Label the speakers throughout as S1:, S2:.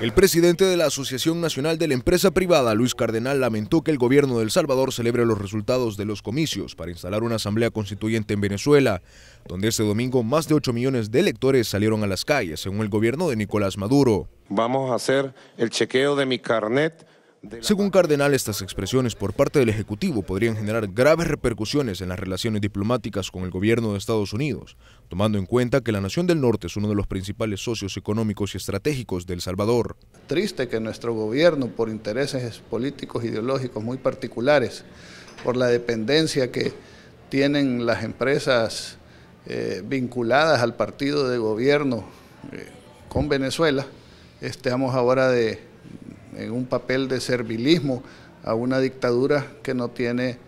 S1: El presidente de la Asociación Nacional de la Empresa Privada, Luis Cardenal, lamentó que el gobierno de El Salvador celebre los resultados de los comicios para instalar una asamblea constituyente en Venezuela, donde este domingo más de 8 millones de electores salieron a las calles, según el gobierno de Nicolás Maduro. Vamos a hacer el chequeo de mi carnet según Cardenal, estas expresiones por parte del Ejecutivo podrían generar graves repercusiones en las relaciones diplomáticas con el gobierno de Estados Unidos, tomando en cuenta que la Nación del Norte es uno de los principales socios económicos y estratégicos del El Salvador.
S2: Triste que nuestro gobierno, por intereses políticos, ideológicos muy particulares, por la dependencia que tienen las empresas eh, vinculadas al partido de gobierno eh, con Venezuela, estemos ahora de en un papel de servilismo a una dictadura que no tiene,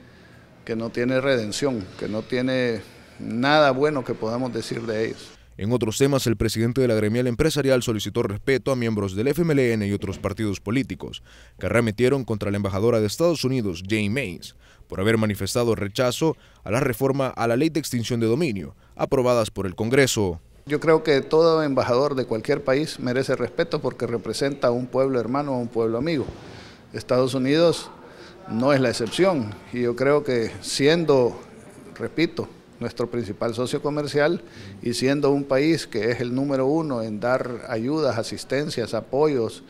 S2: que no tiene redención, que no
S1: tiene nada bueno que podamos decir de ellos. En otros temas, el presidente de la gremial empresarial solicitó respeto a miembros del FMLN y otros partidos políticos que remitieron contra la embajadora de Estados Unidos, Jane Mays, por haber manifestado rechazo a la reforma a la ley de extinción de dominio, aprobadas por el Congreso.
S2: Yo creo que todo embajador de cualquier país merece respeto porque representa a un pueblo hermano, a un pueblo amigo. Estados Unidos no es la excepción y yo creo que siendo, repito, nuestro principal socio comercial y siendo un país que es el número uno en dar ayudas, asistencias, apoyos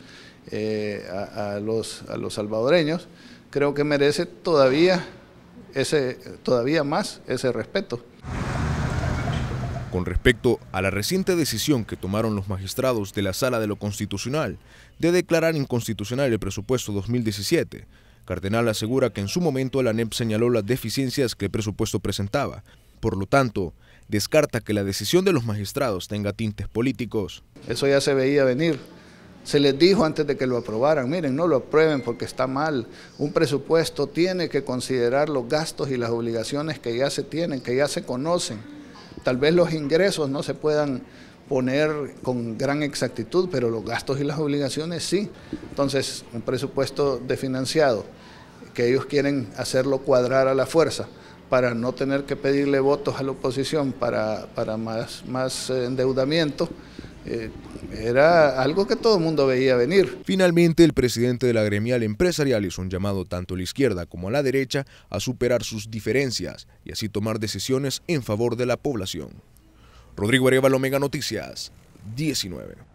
S2: eh, a, los, a los salvadoreños, creo que merece todavía, ese, todavía más ese
S1: respeto. Con respecto a la reciente decisión que tomaron los magistrados de la Sala de lo Constitucional de declarar inconstitucional el presupuesto 2017, Cardenal asegura que en su momento la ANEP señaló las deficiencias que el presupuesto presentaba. Por lo tanto, descarta que la decisión de los magistrados tenga tintes políticos.
S2: Eso ya se veía venir. Se les dijo antes de que lo aprobaran, miren, no lo aprueben porque está mal. Un presupuesto tiene que considerar los gastos y las obligaciones que ya se tienen, que ya se conocen tal vez los ingresos no se puedan poner con gran exactitud, pero los gastos y las obligaciones sí. Entonces, un presupuesto financiado, que ellos quieren hacerlo cuadrar a la fuerza para no tener que pedirle votos a la oposición para, más endeudamiento, eh,
S1: era algo que todo el mundo veía venir. Finalmente, el presidente de la gremial empresarial hizo un llamado tanto a la izquierda como a la derecha a superar sus diferencias y así tomar decisiones en favor de la población. Rodrigo Arevalo, Mega Noticias, 19.